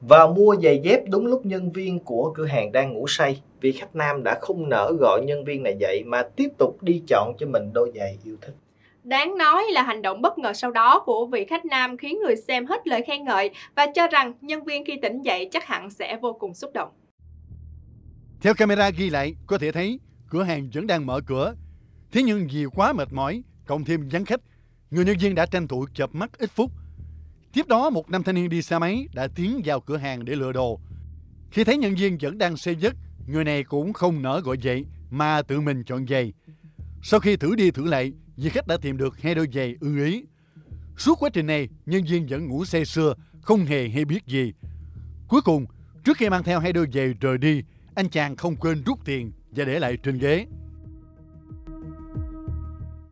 và mua giày dép đúng lúc nhân viên của cửa hàng đang ngủ say vì khách nam đã không nỡ gọi nhân viên này dậy mà tiếp tục đi chọn cho mình đôi giày yêu thích. Đáng nói là hành động bất ngờ sau đó của vị khách nam khiến người xem hết lời khen ngợi và cho rằng nhân viên khi tỉnh dậy chắc hẳn sẽ vô cùng xúc động. Theo camera ghi lại, có thể thấy cửa hàng vẫn đang mở cửa. Thế nhưng vì quá mệt mỏi, cộng thêm vắng khách, người nhân viên đã tranh thủ chập mắt ít phút Tiếp đó, một nam thanh niên đi xe máy đã tiến vào cửa hàng để lựa đồ. Khi thấy nhân viên vẫn đang xây dứt, người này cũng không nỡ gọi dậy mà tự mình chọn giày. Sau khi thử đi thử lại, vị khách đã tìm được hai đôi giày ưng ý. Suốt quá trình này, nhân viên vẫn ngủ say sưa, không hề hay biết gì. Cuối cùng, trước khi mang theo hai đôi giày rời đi, anh chàng không quên rút tiền và để lại trên ghế.